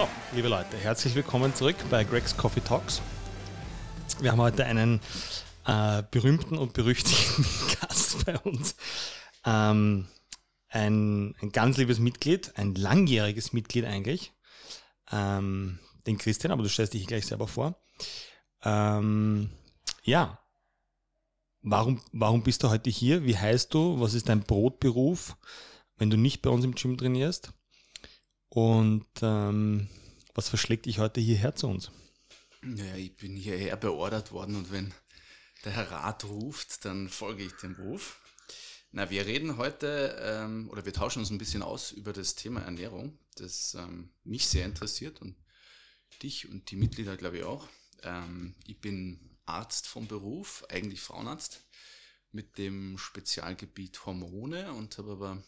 So, liebe Leute, herzlich willkommen zurück bei Greg's Coffee Talks. Wir haben heute einen äh, berühmten und berüchtigten Gast bei uns. Ähm, ein, ein, ganz liebes Mitglied, ein langjähriges Mitglied eigentlich. Ähm, den Christian, aber du stellst dich gleich selber vor. Ähm, ja, warum, warum bist du heute hier? Wie heißt du? Was ist dein Brotberuf, wenn du nicht bei uns im Gym trainierst? Und ähm, was verschlägt dich heute hierher zu uns? Naja, ich bin hierher beordert worden und wenn der Herr Rat ruft, dann folge ich dem Ruf. Na, wir reden heute ähm, oder wir tauschen uns ein bisschen aus über das Thema Ernährung, das ähm, mich sehr interessiert und dich und die Mitglieder, glaube ich, auch. Ähm, ich bin Arzt vom Beruf, eigentlich Frauenarzt, mit dem Spezialgebiet Hormone und habe aber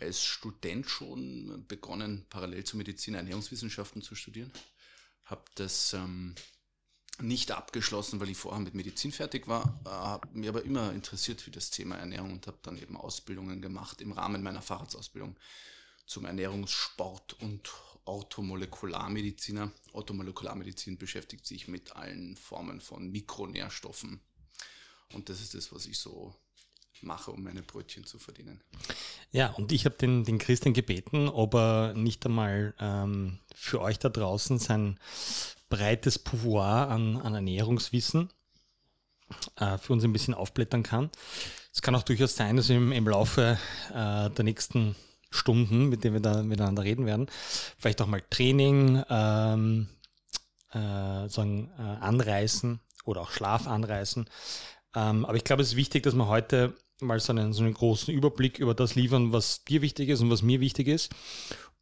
als Student schon begonnen, parallel zur Medizin Ernährungswissenschaften zu studieren. Habe das ähm, nicht abgeschlossen, weil ich vorher mit Medizin fertig war, äh, habe mich aber immer interessiert für das Thema Ernährung und habe dann eben Ausbildungen gemacht im Rahmen meiner Facharztausbildung zum Ernährungssport und Orthomolekularmediziner. Orthomolekularmedizin beschäftigt sich mit allen Formen von Mikronährstoffen. Und das ist das, was ich so mache, um meine Brötchen zu verdienen. Ja, und ich habe den, den Christian gebeten, ob er nicht einmal ähm, für euch da draußen sein breites Pouvoir an, an Ernährungswissen äh, für uns ein bisschen aufblättern kann. Es kann auch durchaus sein, dass im, im Laufe äh, der nächsten Stunden, mit denen wir da miteinander reden werden, vielleicht auch mal Training, ähm, äh, sagen, äh, anreißen oder auch Schlaf anreißen. Ähm, aber ich glaube, es ist wichtig, dass man heute mal so einen, so einen großen Überblick über das liefern, was dir wichtig ist und was mir wichtig ist.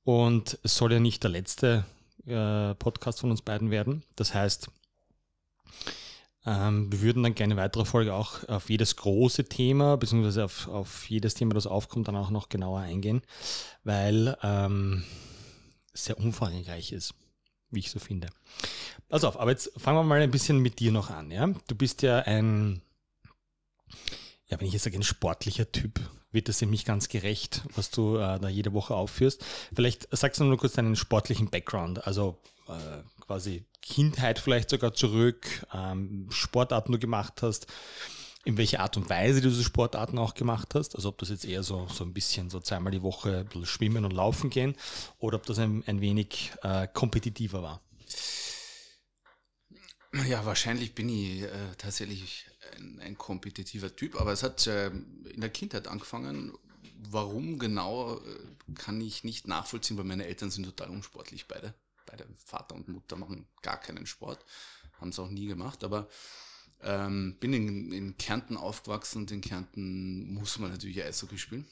Und es soll ja nicht der letzte äh, Podcast von uns beiden werden. Das heißt, ähm, wir würden dann gerne weitere Folge auch auf jedes große Thema, beziehungsweise auf, auf jedes Thema, das aufkommt, dann auch noch genauer eingehen, weil ähm, es sehr umfangreich ist, wie ich so finde. Pass auf, aber jetzt fangen wir mal ein bisschen mit dir noch an. Ja? Du bist ja ein ja, wenn ich jetzt sage, ein sportlicher Typ, wird das ja nicht ganz gerecht, was du äh, da jede Woche aufführst. Vielleicht sagst du nur kurz deinen sportlichen Background, also äh, quasi Kindheit vielleicht sogar zurück, ähm, Sportarten du gemacht hast, in welcher Art und Weise du diese Sportarten auch gemacht hast, also ob das jetzt eher so, so ein bisschen so zweimal die Woche schwimmen und laufen gehen oder ob das ein, ein wenig äh, kompetitiver war. Ja, wahrscheinlich bin ich äh, tatsächlich ein, ein, kompetitiver Typ, aber es hat äh, in der Kindheit angefangen. Warum genau, äh, kann ich nicht nachvollziehen, weil meine Eltern sind total unsportlich beide. Beide Vater und Mutter machen gar keinen Sport, haben es auch nie gemacht, aber ähm, bin in, in Kärnten aufgewachsen und in Kärnten muss man natürlich Eishockey spielen.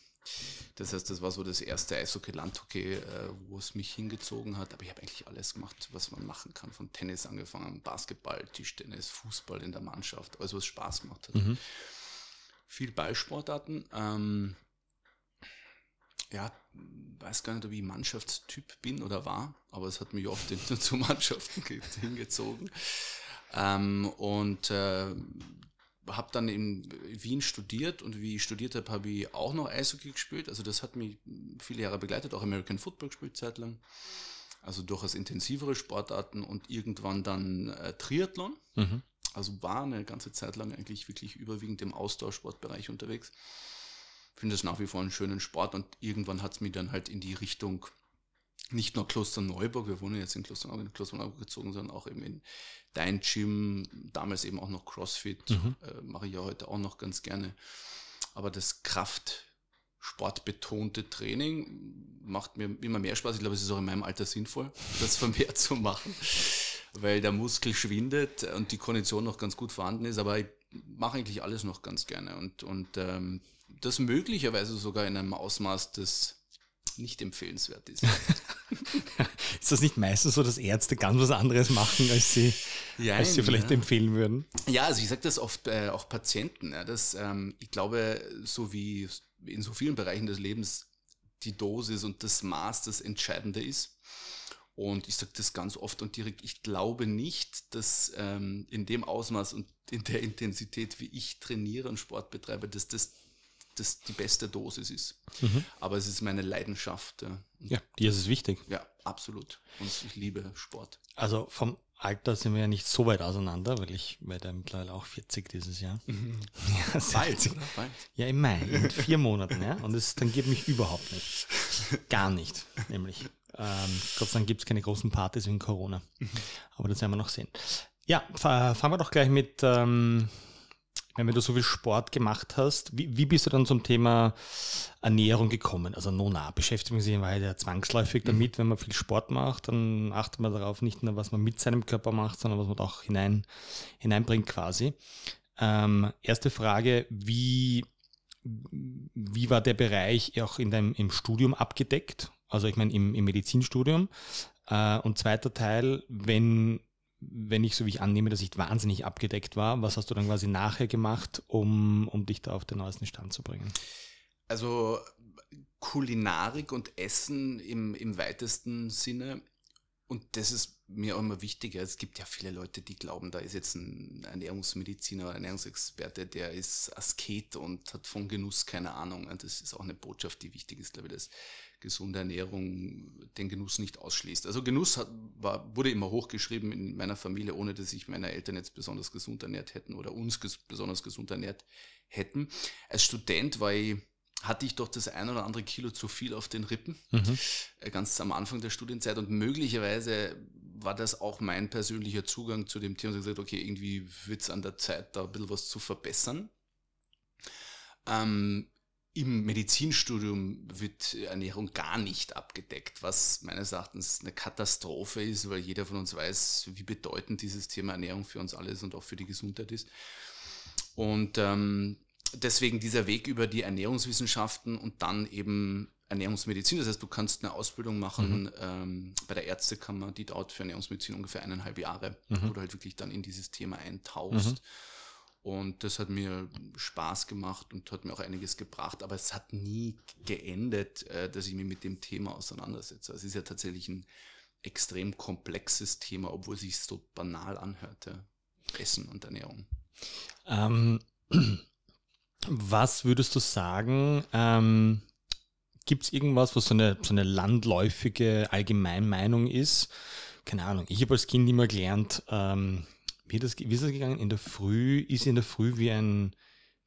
Das heißt, das war so das erste Eishockey-Landhockey, äh, wo es mich hingezogen hat. Aber ich habe eigentlich alles gemacht, was man machen kann. Von Tennis angefangen, Basketball, Tischtennis, Fußball in der Mannschaft. Alles, was Spaß gemacht hat. Mhm. Viel Ballsportarten. Ähm, ja, weiß gar nicht, ob ich Mannschaftstyp bin oder war, aber es hat mich oft zu Mannschaften hingezogen. Ähm, und äh, habe dann in Wien studiert und wie ich studiert habe, habe ich auch noch Eishockey gespielt. Also das hat mich viele Jahre begleitet, auch American Football gespielt zeitlang. Also durchaus intensivere Sportarten und irgendwann dann äh, Triathlon. Mhm. Also war eine ganze Zeit lang eigentlich wirklich überwiegend im Austauschsportbereich unterwegs. Finde das nach wie vor einen schönen Sport und irgendwann hat es mich dann halt in die Richtung nicht nur Kloster Neuburg, wir wohnen jetzt in Kloster Neuburg, in Kloster Neuburg gezogen, sondern auch eben in dein Gym, damals eben auch noch CrossFit, mhm. äh, mache ich ja heute auch noch ganz gerne. Aber das Kraftsportbetonte Training macht mir immer mehr Spaß. Ich glaube, es ist auch in meinem Alter sinnvoll, das vermehrt zu machen, weil der Muskel schwindet und die Kondition noch ganz gut vorhanden ist. Aber ich mache eigentlich alles noch ganz gerne und, und ähm, das möglicherweise sogar in einem Ausmaß, das es nicht empfehlenswert ist. ist das nicht meistens so, dass Ärzte ganz was anderes machen, als sie, ja, als sie vielleicht ja. empfehlen würden? Ja, also ich sage das oft äh, auch Patienten, ja, dass ähm, ich glaube, so wie in so vielen Bereichen des Lebens die Dosis und das Maß das Entscheidende ist. Und ich sage das ganz oft und direkt, ich glaube nicht, dass ähm, in dem Ausmaß und in der Intensität, wie ich trainiere und Sport betreibe, dass das das die beste Dosis ist. Mhm. Aber es ist meine Leidenschaft. Ja, ja dir ist es wichtig. Ja, absolut. Und ich liebe Sport. Also vom Alter sind wir ja nicht so weit auseinander, weil ich werde mittlerweile auch 40 dieses Jahr. Mhm. Ja, bald, oder? Bald. Ja, im Mai, in vier Monaten, ja. Und es tangiert mich überhaupt nicht. Gar nicht, nämlich. Ähm, Gott sei Dank gibt es keine großen Partys wegen Corona. Mhm. Aber das werden wir noch sehen. Ja, fangen wir doch gleich mit ähm, meine, wenn du so viel Sport gemacht hast, wie, wie, bist du dann zum Thema Ernährung gekommen? Also Nona beschäftigen sich in Wahrheit ja zwangsläufig mhm. damit, mhm. wenn man viel Sport macht, dann achtet man darauf nicht nur, was man mit seinem Körper macht, sondern was man auch hinein, hineinbringt quasi. Ähm, erste Frage, wie, wie war der Bereich auch in deinem, im Studium abgedeckt? Also ich meine im, im Medizinstudium. Äh, und zweiter Teil, wenn wenn ich so wie ich annehme, dass ich wahnsinnig abgedeckt war, was hast du dann quasi nachher gemacht, um, um dich da auf den neuesten Stand zu bringen? Also Kulinarik und Essen im, im weitesten Sinne. Und das ist mir auch immer wichtiger. Es gibt ja viele Leute, die glauben, da ist jetzt ein Ernährungsmediziner oder Ernährungsexperte, der ist Asket und hat von Genuss keine Ahnung. Ne? Das ist auch eine Botschaft, die wichtig ist, glaube ich, dass gesunde Ernährung den Genuss nicht ausschließt. Also Genuss hat, war, wurde immer hochgeschrieben in meiner Familie, ohne dass sich meine Eltern jetzt besonders gesund ernährt hätten oder uns ges besonders gesund ernährt hätten. Als Student war ich hatte ich doch das ein oder andere Kilo zu viel auf den Rippen, mhm. Äh, ganz am Anfang der Studienzeit. Und möglicherweise war das auch mein persönlicher Zugang zu dem Thema. Ich habe gesagt, okay, irgendwie wird es an der Zeit, da ein bisschen was zu verbessern. Ähm, Im Medizinstudium wird Ernährung gar nicht abgedeckt, was meines Erachtens eine Katastrophe ist, weil jeder von uns weiß, wie bedeutend dieses Thema Ernährung für uns alles und auch für die Gesundheit ist. Und ähm, deswegen dieser Weg über die Ernährungswissenschaften und dann eben Ernährungsmedizin. Das heißt, du kannst eine Ausbildung machen mhm. ähm, bei der Ärztekammer, die dauert für Ernährungsmedizin ungefähr eineinhalb Jahre, mhm. wo du halt wirklich dann in dieses Thema eintauchst. Mhm. Und das hat mir Spaß gemacht und hat mir auch einiges gebracht, aber es hat nie geendet, äh, dass ich mich mit dem Thema auseinandersetze. Es ist ja tatsächlich ein extrem komplexes Thema, obwohl es sich so banal anhörte. Essen und Ernährung. Ähm, Was würdest du sagen? Ähm, Gibt es irgendwas, was so eine, so eine landläufige Allgemeinmeinung ist? Keine Ahnung. Ich habe als Kind immer gelernt, ähm, wie, das, wie ist das gegangen? In der Früh ist in der Früh wie ein,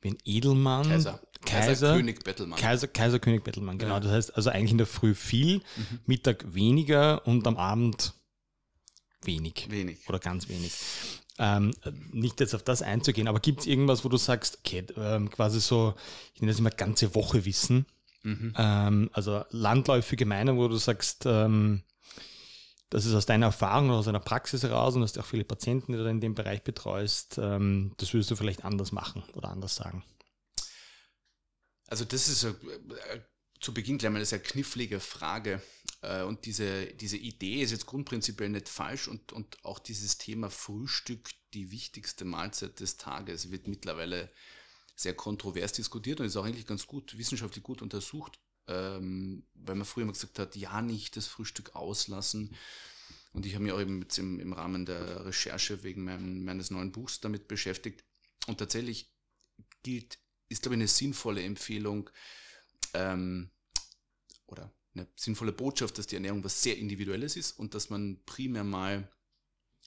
wie ein Edelmann. Kaiser. Kaiser, Kaiser König Bettelmann. Kaiser, Kaiser König Bettelmann, genau. Ja. Das heißt also eigentlich in der Früh viel, mhm. Mittag weniger und am Abend wenig. Wenig. Oder ganz wenig. Ähm, nicht jetzt auf das einzugehen, aber gibt es irgendwas, wo du sagst, okay, ähm, quasi so, ich nenne das immer ganze Woche Wissen, mhm. ähm, also landläufige Meinung, wo du sagst, ähm, das ist aus deiner Erfahrung oder aus deiner Praxis heraus und hast auch viele Patienten, die du in dem Bereich betreust, ähm, das würdest du vielleicht anders machen oder anders sagen. Also das ist eine äh, zu Beginn gleich mal eine sehr knifflige Frage. Äh, und diese, diese Idee ist jetzt grundprinzipiell nicht falsch und, und auch dieses Thema Frühstück, die wichtigste Mahlzeit des Tages, wird mittlerweile sehr kontrovers diskutiert und ist auch eigentlich ganz gut, wissenschaftlich gut untersucht, ähm, weil man früher immer gesagt hat, ja nicht das Frühstück auslassen. Und ich habe mich auch eben jetzt im, im Rahmen der Recherche wegen meinem, meines neuen Buchs damit beschäftigt. Und tatsächlich gilt, ist, glaube ich, eine sinnvolle Empfehlung, ähm, oder eine sinnvolle Botschaft, dass die Ernährung was sehr Individuelles ist und dass man primär mal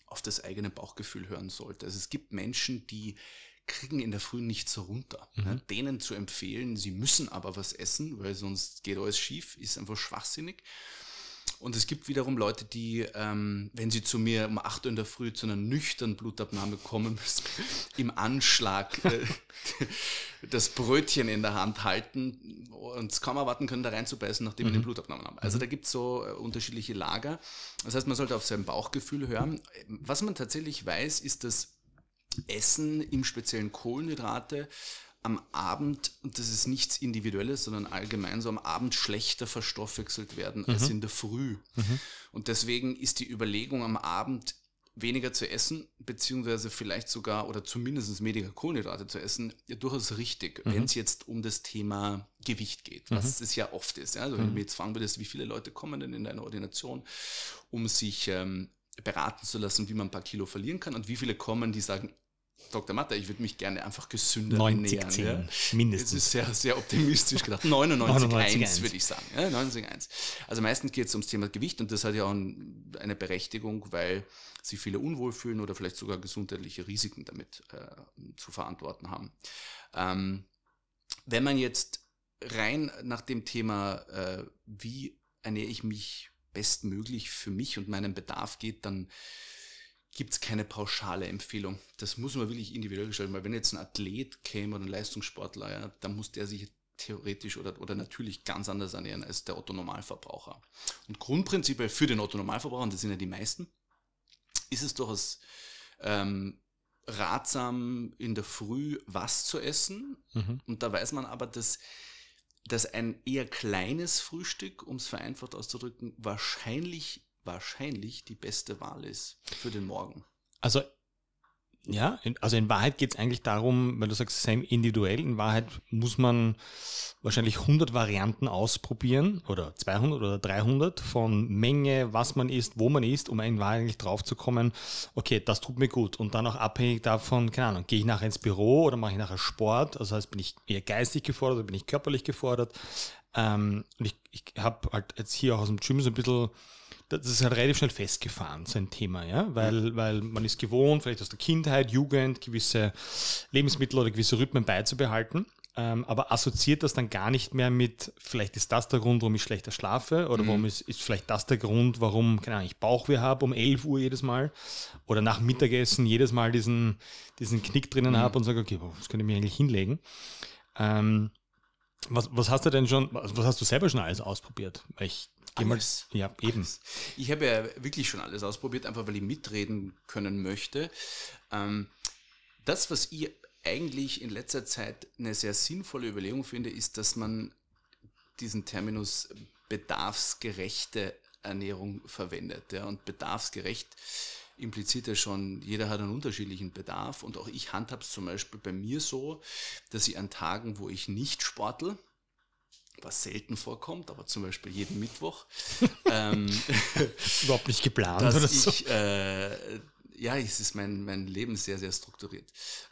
auf das eigene Bauchgefühl hören sollte. Also es gibt Menschen, die kriegen in der Früh nichts runter. Mhm. Ne? Denen zu empfehlen, sie müssen aber was essen, weil sonst geht alles schief, ist einfach schwachsinnig. Und es gibt wiederum Leute, die, ähm, wenn sie zu mir um 8 Uhr in der Früh zu einer nüchternen Blutabnahme kommen müssen, im Anschlag äh, das Brötchen in der Hand halten und es kaum erwarten können, da reinzubeißen, nachdem mhm. wir die mhm. Blutabnahmen haben. Also mhm. da gibt es so äh, unterschiedliche Lager. Das heißt, man sollte auf sein Bauchgefühl hören. Was man tatsächlich weiß, ist, dass Essen, im speziellen Kohlenhydrate, am Abend, und das ist nichts Individuelles, sondern allgemein so am Abend schlechter verstoffwechselt werden mhm. als in der Früh. Mhm. Und deswegen ist die Überlegung am Abend weniger zu essen, beziehungsweise vielleicht sogar oder zumindest weniger Kohlenhydrate zu essen, ja, durchaus richtig, mhm. wenn es jetzt um das Thema Gewicht geht, was mhm. es ja oft ist. Ja? Also wenn du mhm. jetzt fragen würdest, wie viele Leute kommen denn in deine Ordination, um sich ähm, beraten zu lassen, wie man ein paar Kilo verlieren kann und wie viele kommen, die sagen, Dr. Matter, ich würde mich gerne einfach gesünder 90, ernähren. 10, ja. mindestens. Das ist sehr, sehr optimistisch gedacht. 99,1 würde ich sagen. Ja, 99,1. Also meistens geht es ums Thema Gewicht und das hat ja auch ein, eine Berechtigung, weil sich viele unwohl fühlen oder vielleicht sogar gesundheitliche Risiken damit äh, zu verantworten haben. Ähm, wenn man jetzt rein nach dem Thema, äh, wie ernähre ich mich bestmöglich für mich und meinen Bedarf geht, dann gibt es keine pauschale Empfehlung. Das muss man wirklich individuell gestalten, weil wenn jetzt ein Athlet käme oder ein Leistungssportler, ja, dann muss der sich theoretisch oder, oder natürlich ganz anders ernähren als der Otto-Normalverbraucher. Und grundprinzipiell für den Otto-Normalverbraucher, und das sind ja die meisten, ist es durchaus ähm, ratsam, in der Früh was zu essen. Mhm. Und da weiß man aber, dass, dass ein eher kleines Frühstück, um es vereinfacht auszudrücken, wahrscheinlich wahrscheinlich die beste Wahl ist für den Morgen. Also ja, in, also in Wahrheit geht es eigentlich darum, weil du sagst, same individuell, in Wahrheit muss man wahrscheinlich 100 Varianten ausprobieren oder 200 oder 300 von Menge, was man isst, wo man isst, um in Wahrheit eigentlich drauf zu kommen, okay, das tut mir gut und dann auch abhängig davon, keine Ahnung, gehe ich nachher ins Büro oder mache ich nachher Sport, also heißt, bin ich eher geistig gefordert oder bin ich körperlich gefordert ähm, und ich, ich habe halt jetzt hier auch aus dem Gym so ein bisschen das ist halt relativ schnell festgefahren, so ein Thema, ja, weil, mhm. weil man ist gewohnt, vielleicht aus der Kindheit, Jugend, gewisse Lebensmittel oder gewisse Rhythmen beizubehalten ähm, aber assoziiert das dann gar nicht mehr mit, vielleicht ist das der Grund, warum ich schlechter schlafe oder mhm. warum ist, ist vielleicht das der Grund, warum, keine Ahnung, ich Bauchweh habe um 11 Uhr jedes Mal oder nach Mittagessen jedes Mal diesen, diesen Knick drinnen mhm. habe und sage, okay, das könnte ich mir eigentlich hinlegen. Ähm, was, was hast du denn schon, was hast du selber schon alles ausprobiert? ich Geh ja, eben. Ich habe ja wirklich schon alles ausprobiert, einfach weil ich mitreden können möchte. Ähm, das, was ich eigentlich in letzter Zeit eine sehr sinnvolle Überlegung finde, ist, dass man diesen Terminus bedarfsgerechte Ernährung verwendet. Ja, und bedarfsgerecht impliziert ja schon, jeder hat einen unterschiedlichen Bedarf. Und auch ich es zum Beispiel bei mir so, dass ich an Tagen, wo ich nicht sportle, was selten vorkommt, aber zum Beispiel jeden Mittwoch. ähm, Überhaupt nicht geplant oder so. Ich, äh, ja, es ist mein, mein Leben sehr, sehr strukturiert.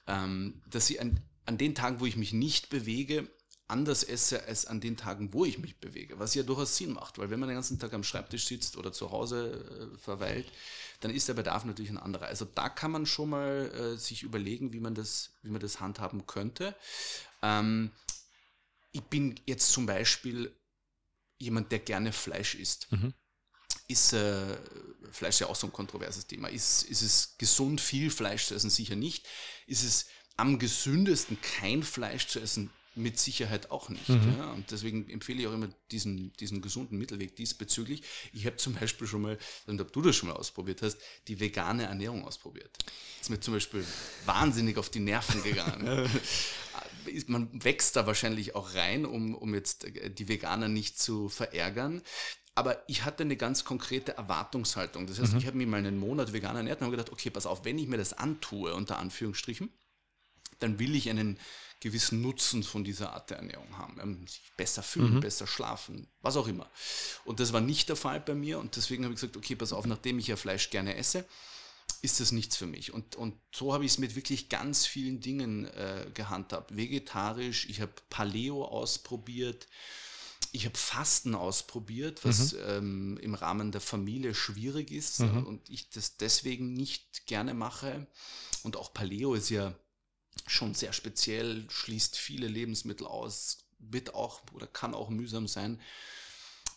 Ähm, dass ich an, an den Tagen, wo ich mich nicht bewege, anders esse als an den Tagen, wo ich mich bewege, was ja durchaus Sinn macht, weil wenn man den ganzen Tag am Schreibtisch sitzt oder zu Hause äh, verweilt, dann ist der Bedarf natürlich ein anderer. Also da kann man schon mal äh, sich überlegen, wie man das, wie man das handhaben könnte. Ähm, ich bin jetzt zum Beispiel jemand, der gerne Fleisch isst. Mhm. Ist äh, Fleisch ja auch so ein kontroverses Thema. Ist, ist es gesund, viel Fleisch zu essen? Sicher nicht. Ist es am gesündesten, kein Fleisch zu essen? Mit Sicherheit auch nicht. Mhm. Ja? Und deswegen empfehle ich auch immer diesen, diesen gesunden Mittelweg diesbezüglich. Ich habe zum Beispiel schon mal, und ob du das schon mal ausprobiert hast, die vegane Ernährung ausprobiert. Ist mir zum Beispiel wahnsinnig auf die Nerven gegangen. ist, man wächst da wahrscheinlich auch rein, um, um jetzt äh, die Veganer nicht zu verärgern. Aber ich hatte eine ganz konkrete Erwartungshaltung. Das heißt, mhm. ich habe mir mal einen Monat vegan ernährt und habe gedacht, okay, pass auf, wenn ich mir das antue, unter Anführungsstrichen, dann will ich einen gewissen Nutzen von dieser Art der Ernährung haben. Ähm, sich besser fühlen, mhm. besser schlafen, was auch immer. Und das war nicht der Fall bei mir. Und deswegen habe ich gesagt, okay, pass auf, nachdem ich ja Fleisch gerne esse, ist das nichts für mich. Und, und so habe ich es mit wirklich ganz vielen Dingen äh, gehandhabt. Vegetarisch, ich habe Paleo ausprobiert, ich habe Fasten ausprobiert, was mhm. ähm, im Rahmen der Familie schwierig ist äh, mhm. und ich das deswegen nicht gerne mache. Und auch Paleo ist ja schon sehr speziell, schließt viele Lebensmittel aus, wird auch oder kann auch mühsam sein.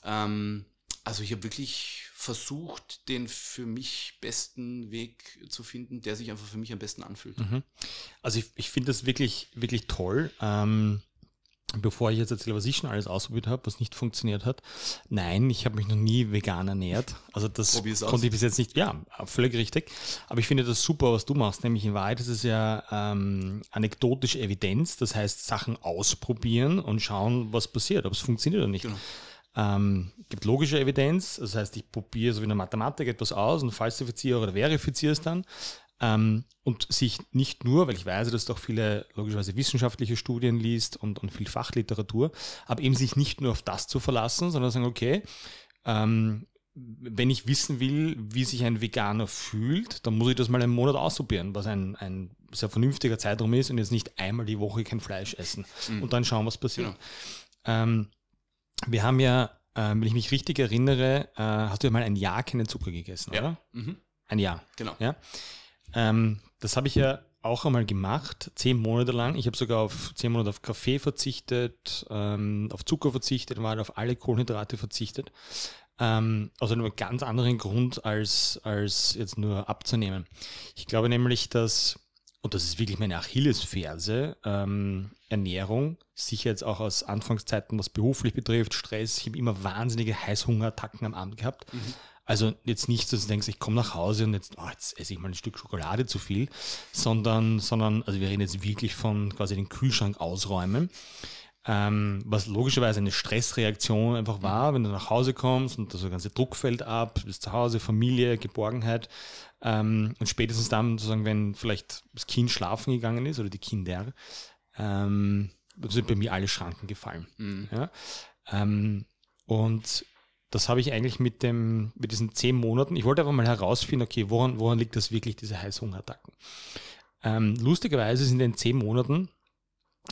Ähm, also ich habe wirklich versucht, den für mich besten Weg zu finden, der sich einfach für mich am besten anfühlt. Mhm. Also ich, ich finde das wirklich, wirklich toll. Ähm, bevor ich jetzt erzähle, was ich schon alles ausprobiert habe, was nicht funktioniert hat. Nein, ich habe mich noch nie vegan ernährt. Also das Probier's konnte aus. ich bis jetzt nicht. Ja, völlig richtig. Aber ich finde das super, was du machst. Nämlich in Wahrheit ist es ja ähm, anekdotische Evidenz. Das heißt, Sachen ausprobieren und schauen, was passiert, ob es funktioniert oder nicht. Genau. Ähm, gibt logische Evidenz, das heißt, ich probiere so wie in der Mathematik etwas aus und falsifiziere oder verifiziere es dann. Ähm, und sich nicht nur, weil ich weiß, dass du auch viele logischerweise wissenschaftliche Studien liest und, und viel Fachliteratur, aber eben sich nicht nur auf das zu verlassen, sondern sagen, okay, ähm, wenn ich wissen will, wie sich ein Veganer fühlt, dann muss ich das mal einen Monat ausprobieren, was ein, ein sehr vernünftiger Zeitraum ist und jetzt nicht einmal die Woche kein Fleisch essen mhm. und dann schauen, was passiert. Genau. Ähm, wir haben ja, äh, wenn ich mich richtig erinnere, äh, hast du ja mal ein Jahr keinen Zucker gegessen, ja. oder? Mhm. Ein Jahr. Genau. Ja? Ähm, das habe ich ja auch einmal gemacht, zehn Monate lang. Ich habe sogar auf zehn Monate auf Kaffee verzichtet, ähm, auf Zucker verzichtet, mal auf alle Kohlenhydrate verzichtet. Ähm, aus einem ganz anderen Grund als, als jetzt nur abzunehmen. Ich glaube nämlich, dass und das ist wirklich meine Achillesferse, ähm, Ernährung, sicher jetzt auch aus Anfangszeiten, was beruflich betrifft, Stress, ich habe immer wahnsinnige Heißhungerattacken am Abend gehabt. Mhm. Also jetzt nicht, dass du denkst, ich komme nach Hause und jetzt, oh, jetzt esse ich mal ein Stück Schokolade zu viel, sondern, sondern also wir reden jetzt wirklich von quasi den Kühlschrank ausräumen. Ähm, was logischerweise eine Stressreaktion einfach mhm. war, wenn du nach Hause kommst und das ganze Druck fällt ab, bist zu Hause, Familie, Geborgenheit, ähm, und spätestens dann, sozusagen, wenn vielleicht das Kind schlafen gegangen ist oder die Kinder, ähm, sind bei mir alle Schranken gefallen. Mhm. Ja? Ähm, und das habe ich eigentlich mit, dem, mit diesen zehn Monaten, ich wollte einfach mal herausfinden, okay, woran, woran liegt das wirklich, diese Heißhungerattacken? Ähm, lustigerweise sind in den zehn Monaten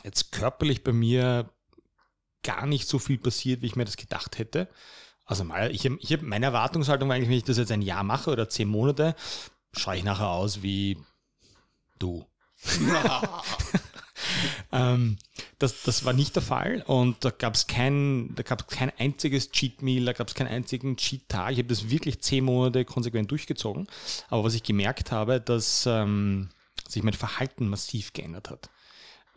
jetzt körperlich bei mir gar nicht so viel passiert, wie ich mir das gedacht hätte. Also ich, ich hab, meine Erwartungshaltung war eigentlich, wenn ich das jetzt ein Jahr mache oder zehn Monate, schaue ich nachher aus wie du. ähm, das, das war nicht der Fall und da gab es kein, da gab kein einziges Cheat Meal, da gab es keinen einzigen Cheat Tag. Ich habe das wirklich zehn Monate konsequent durchgezogen. Aber was ich gemerkt habe, dass ähm, sich mein Verhalten massiv geändert hat.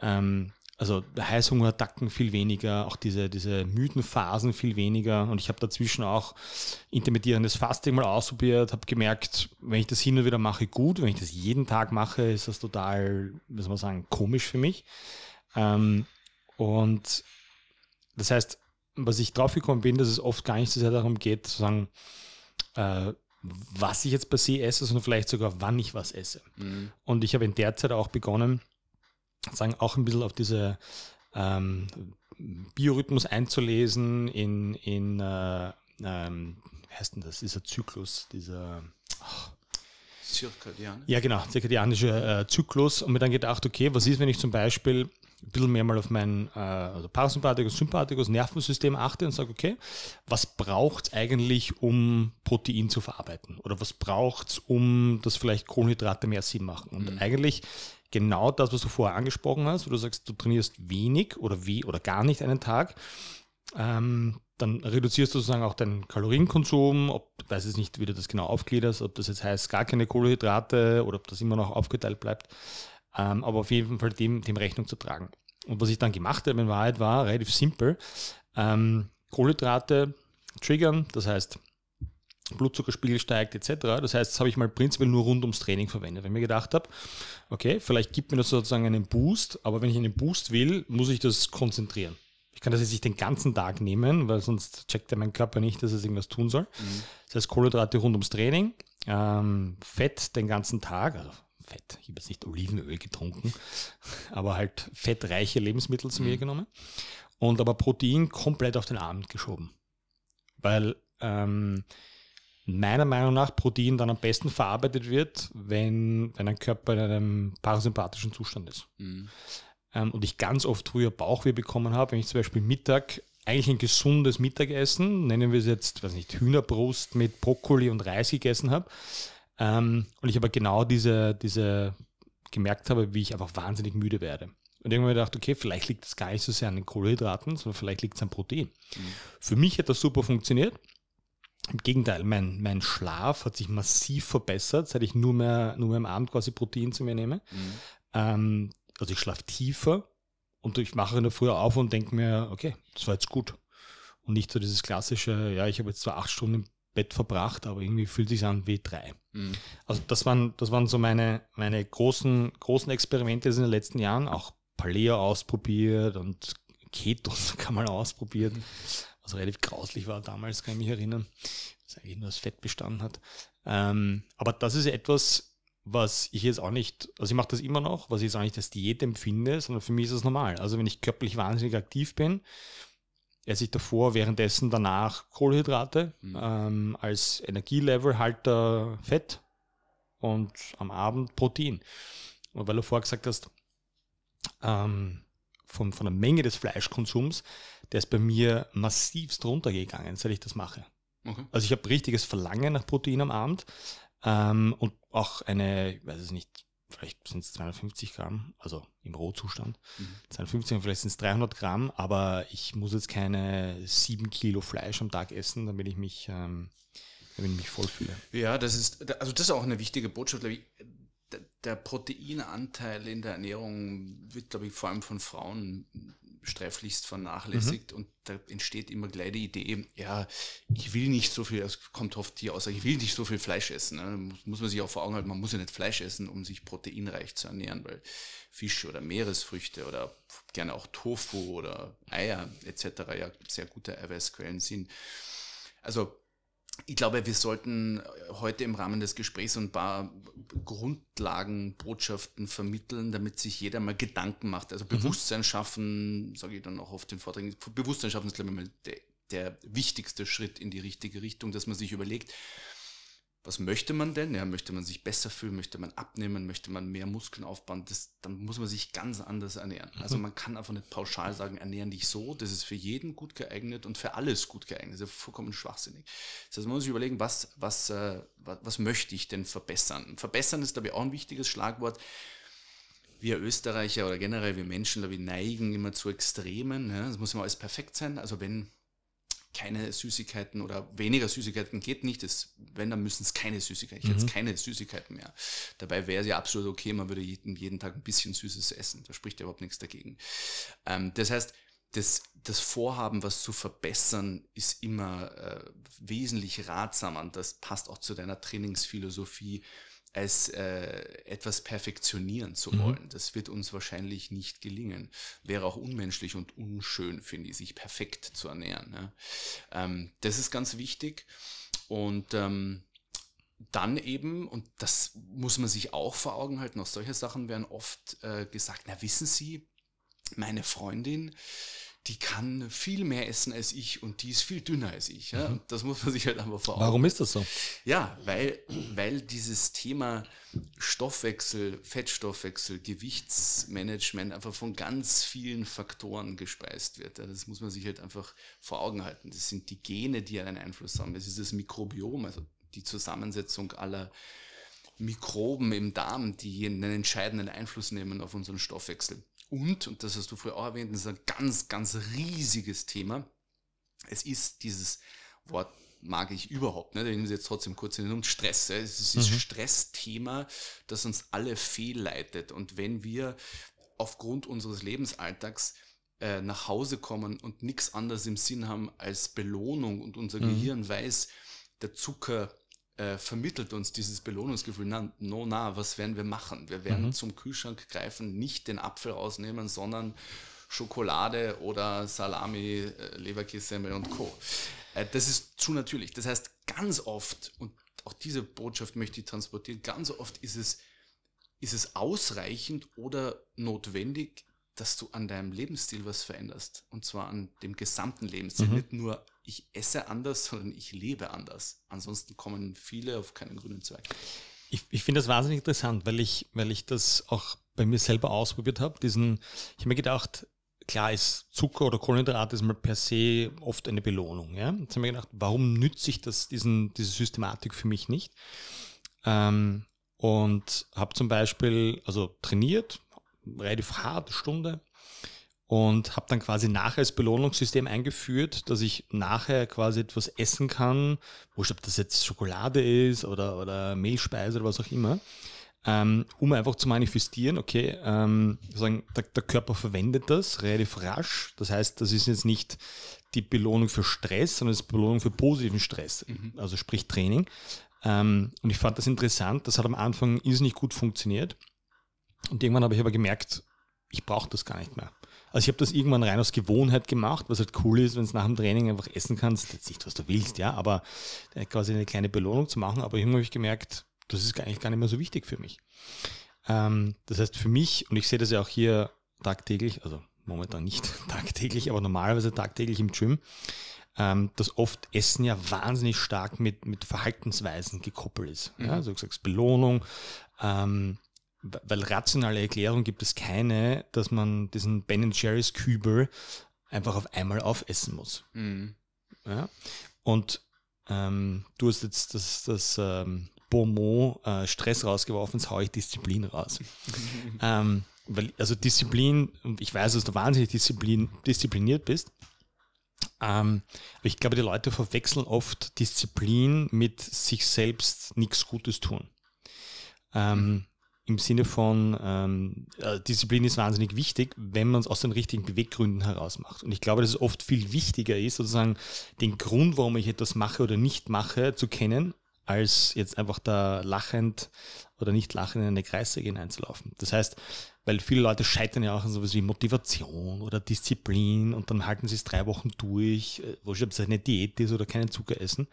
Ähm, also Heißhungerattacken viel weniger, auch diese, diese müden Phasen viel weniger. Und ich habe dazwischen auch intermittierendes Fasting mal ausprobiert, habe gemerkt, wenn ich das hin und wieder mache, gut. Wenn ich das jeden Tag mache, ist das total, was soll man sagen, komisch für mich. Ähm, und das heißt, was ich drauf gekommen bin, dass es oft gar nicht so sehr darum geht, zu sagen, äh, was ich jetzt per se esse, sondern vielleicht sogar, wann ich was esse. Mhm. Und ich habe in der Zeit auch begonnen, sagen, auch ein bisschen auf diese ähm, Biorhythmus einzulesen in, in äh, ähm, wie heißt denn das, dieser Zyklus, dieser oh. Zirkadian. Ja, genau, zirkadianische äh, Zyklus und mir dann gedacht, okay, was ist, wenn ich zum Beispiel ein bisschen mehr mal auf mein äh, also Parasympathikus, Sympathikus, Nervensystem achte und sage, okay, was braucht es eigentlich, um Protein zu verarbeiten? Oder was braucht es, um das vielleicht Kohlenhydrate mehr Sinn machen? Und mhm. eigentlich genau das, was du vorher angesprochen hast, wo du sagst, du trainierst wenig oder wie oder gar nicht einen Tag, ähm, dann reduzierst du sozusagen auch deinen Kalorienkonsum, ob, weiß es nicht, wie du das genau aufgliederst, ob das jetzt heißt, gar keine Kohlenhydrate oder ob das immer noch aufgeteilt bleibt, ähm, aber auf jeden Fall dem, dem Rechnung zu tragen. Und was ich dann gemacht habe in Wahrheit war relativ simpel. Ähm, Kohlenhydrate triggern, das heißt Blutzuckerspiegel steigt etc. Das heißt, das habe ich mal prinzipiell nur rund ums Training verwendet, weil ich mir gedacht habe, okay, vielleicht gibt mir das sozusagen einen Boost, aber wenn ich einen Boost will, muss ich das konzentrieren. Ich kann das jetzt nicht den ganzen Tag nehmen, weil sonst checkt ja mein Körper nicht, dass es irgendwas tun soll. Mhm. Das heißt, Kohlenhydrate rund ums Training, ähm, Fett den ganzen Tag, also Fett, ich habe jetzt nicht Olivenöl getrunken, aber halt fettreiche Lebensmittel zu mir mhm. genommen und aber Protein komplett auf den Abend geschoben. Weil ähm, meiner Meinung nach Protein dann am besten verarbeitet wird, wenn, wenn ein Körper in einem parasympathischen Zustand ist. Mhm. Ähm, und ich ganz oft früher Bauchweh bekommen habe, wenn ich zum Beispiel Mittag eigentlich ein gesundes Mittagessen, nennen wir es jetzt, weiß nicht, Hühnerbrust mit Brokkoli und Reis gegessen habe. Ähm, und ich aber genau diese, diese gemerkt habe, wie ich einfach wahnsinnig müde werde. Und irgendwann habe ich gedacht, okay, vielleicht liegt das gar nicht so sehr an den Kohlenhydraten, sondern vielleicht liegt es an Protein. Mhm. Für mich hat das super funktioniert. Im Gegenteil, mein, mein Schlaf hat sich massiv verbessert, seit ich nur mehr, nur mehr am Abend quasi Protein zu mir nehme. Mhm. Ähm, also ich schlafe tiefer und ich mache in der Früh auf und denke mir, okay, das war jetzt gut. Und nicht so dieses klassische, ja, ich habe jetzt zwar acht Stunden im Bett verbracht, aber irgendwie fühlt sich an wie drei. Mhm. Also das waren, das waren so meine, meine großen, großen Experimente in den letzten Jahren, auch Paleo ausprobiert und Ketos kann man ausprobieren. Mhm was relativ grauslich war damals, kann ich mich erinnern, dass eigentlich nur aus Fett bestanden hat. Ähm, aber das ist etwas, was ich jetzt auch nicht, also ich mache das immer noch, was ich jetzt auch nicht als Diät empfinde, sondern für mich ist das normal. Also wenn ich körperlich wahnsinnig aktiv bin, esse ich davor, währenddessen, danach Kohlenhydrate, mhm. ähm, als Energielevelhalter Fett und am Abend Protein. Und weil du vorher gesagt hast, ähm, von, von der Menge des Fleischkonsums, der ist bei mir massivst runtergegangen, seit ich das mache. Okay. Also ich habe richtiges Verlangen nach Protein am Abend ähm, und auch eine, ich weiß es nicht, vielleicht sind es 250 Gramm, also im Rohzustand. Mhm. 250, vielleicht sind es 300 Gramm, aber ich muss jetzt keine 7 Kilo Fleisch am Tag essen, damit ich mich, ähm, damit ich mich vollfühle. Ja, das ist, also das ist auch eine wichtige Botschaft, glaube ich. Der Proteinanteil in der Ernährung wird, glaube ich, vor allem von Frauen sträflichst vernachlässigt mhm. und da entsteht immer gleich die Idee, ja, ich will nicht so viel, es kommt oft hier aus, ich will nicht so viel Fleisch essen. Ne? Muss, man sich auch vor Augen halten, man muss ja nicht Fleisch essen, um sich proteinreich zu ernähren, weil Fische oder Meeresfrüchte oder gerne auch Tofu oder Eier etc. ja sehr gute Eiweißquellen sind. Also ich glaube, wir sollten äh, heute im Rahmen des Gesprächs ein paar Grundlagenbotschaften vermitteln, damit sich jeder mal Gedanken macht. Also mhm. Bewusstsein mhm. schaffen, sage ich dann auch oft in Vorträgen, Bewusstsein schaffen ist, glaube ich, mal der, der wichtigste Schritt in die richtige Richtung, dass man sich überlegt, was möchte man denn? Ja, möchte man sich besser fühlen, möchte man abnehmen, möchte man mehr Muskeln aufbauen, das, dann muss man sich ganz anders ernähren. Mhm. Also man kann einfach nicht pauschal sagen, ernähren dich so, das ist für jeden gut geeignet und für alles gut geeignet. Das ist ja vollkommen schwachsinnig. Das heißt, man muss sich überlegen, was, was, äh, was, was möchte ich denn verbessern? Verbessern ist, dabei auch ein wichtiges Schlagwort wir Österreicher oder generell wir Menschen, glaube neigen immer zu Extremen. Ja? Ne? muss immer alles perfekt sein. Also wenn keine Süßigkeiten oder weniger Süßigkeiten geht nicht. Es, wenn, dann müssen es keine Süßigkeiten. Ich mhm. hätte keine Süßigkeiten mehr. Dabei wäre es ja absolut okay, man würde jeden, jeden Tag ein bisschen Süßes essen. Da spricht ja überhaupt nichts dagegen. Ähm, das heißt, das, das Vorhaben, was zu verbessern, ist immer äh, wesentlich ratsamer und das passt auch zu deiner Trainingsphilosophie als äh, etwas perfektionieren zu mhm. wollen. Mhm. Das wird uns wahrscheinlich nicht gelingen. Wäre auch unmenschlich und unschön, finde ich, sich perfekt zu ernähren. Ja. Ähm, das ist ganz wichtig. Und ähm, dann eben, und das muss man sich auch vor Augen halten, auch solche Sachen werden oft äh, gesagt, na wissen Sie, meine Freundin, die kann viel mehr essen als ich und die ist viel dünner als ich. Ja? Mhm. Das muss man sich halt einfach vor Augen. Warum ist das so? Ja, weil, weil dieses Thema Stoffwechsel, Fettstoffwechsel, Gewichtsmanagement einfach von ganz vielen Faktoren gespeist wird. Ja? Das muss man sich halt einfach vor Augen halten. Das sind die Gene, die einen Einfluss haben. Das ist das Mikrobiom, also die Zusammensetzung aller Mikroben im Darm, die einen entscheidenden Einfluss nehmen auf unseren Stoffwechsel. Und, und das hast du früher auch erwähnt, das ist ein ganz, ganz riesiges Thema. Es ist dieses Wort mag ich überhaupt nicht. Ich nehme es jetzt trotzdem kurz in den Mund. Stress. Es ist dieses mhm. Stressthema, das uns alle fehlleitet. Und wenn wir aufgrund unseres Lebensalltags äh, nach Hause kommen und nichts anderes im Sinn haben als Belohnung und unser mhm. Gehirn weiß, der Zucker äh, vermittelt uns dieses Belohnungsgefühl, na, no, na, was werden wir machen? Wir werden mhm. zum Kühlschrank greifen, nicht den Apfel rausnehmen, sondern Schokolade oder Salami, äh, Leberkässemmel und Co. Äh, das ist zu natürlich. Das heißt, ganz oft, und auch diese Botschaft möchte ich transportieren, ganz oft ist es, ist es ausreichend oder notwendig, dass du an deinem Lebensstil was veränderst. Und zwar an dem gesamten Lebensstil, mhm. nicht nur ich esse anders, sondern ich lebe anders. Ansonsten kommen viele auf keinen grünen Zweig. Ich, ich finde das wahnsinnig interessant, weil ich, weil ich das auch bei mir selber ausprobiert habe. Diesen, ich habe mir gedacht, klar ist Zucker oder Kohlenhydrat ist mal per se oft eine Belohnung. Ja? Jetzt haben mir gedacht, warum nütze ich das, diesen, diese Systematik für mich nicht? Ähm, und habe zum Beispiel also trainiert, relativ hart, Stunde, und habe dann quasi nachher das Belohnungssystem eingeführt, dass ich nachher quasi etwas essen kann, wurscht, ob das jetzt Schokolade ist oder, oder Mehlspeise oder was auch immer, ähm, um einfach zu manifestieren, okay, ähm, der, Körper verwendet das relativ rasch. Das heißt, das ist jetzt nicht die Belohnung für Stress, sondern es ist Belohnung für positiven Stress, mhm. also sprich Training. Ähm, und ich fand das interessant, das hat am Anfang irrsinnig gut funktioniert. Und irgendwann habe ich aber gemerkt, ich brauche das gar nicht mehr. Also ich habe das irgendwann rein aus Gewohnheit gemacht, was halt cool ist, wenn du nach dem Training einfach essen kannst. Jetzt nicht, was du willst, ja, aber äh, quasi eine kleine Belohnung zu machen. Aber irgendwann habe ich gemerkt, das ist eigentlich gar nicht mehr so wichtig für mich. Ähm, das heißt, für mich, und ich sehe das ja auch hier tagtäglich, also momentan nicht tagtäglich, aber normalerweise tagtäglich im Gym, ähm, dass oft Essen ja wahnsinnig stark mit, mit Verhaltensweisen gekoppelt ist. Mhm. Ja, also du sagst Belohnung, ähm, weil rationale Erklärung gibt es keine, dass man diesen Ben Jerry's Kübel einfach auf einmal aufessen muss. Mhm. Ja? Und ähm, du hast jetzt das, das ähm, Beaumont äh, Stress rausgeworfen, jetzt haue ich Disziplin raus. ähm, weil, also Disziplin, ich weiß, dass du wahnsinnig Disziplin, diszipliniert bist, ähm, aber ich glaube, die Leute verwechseln oft Disziplin mit sich selbst nichts Gutes tun. Ähm, im Sinne von ähm, äh, Disziplin ist wahnsinnig wichtig, wenn man es aus den richtigen Beweggründen heraus macht. Und ich glaube, dass es oft viel wichtiger ist, sozusagen den Grund, warum ich etwas mache oder nicht mache, zu kennen, als jetzt einfach da lachend oder nicht lachend in eine Kreissäge hineinzulaufen. Das heißt, weil viele Leute scheitern ja auch an sowas wie Motivation oder Disziplin und dann halten sie es drei Wochen durch, äh, wo schon eine Diät ist oder keinen Zucker essen.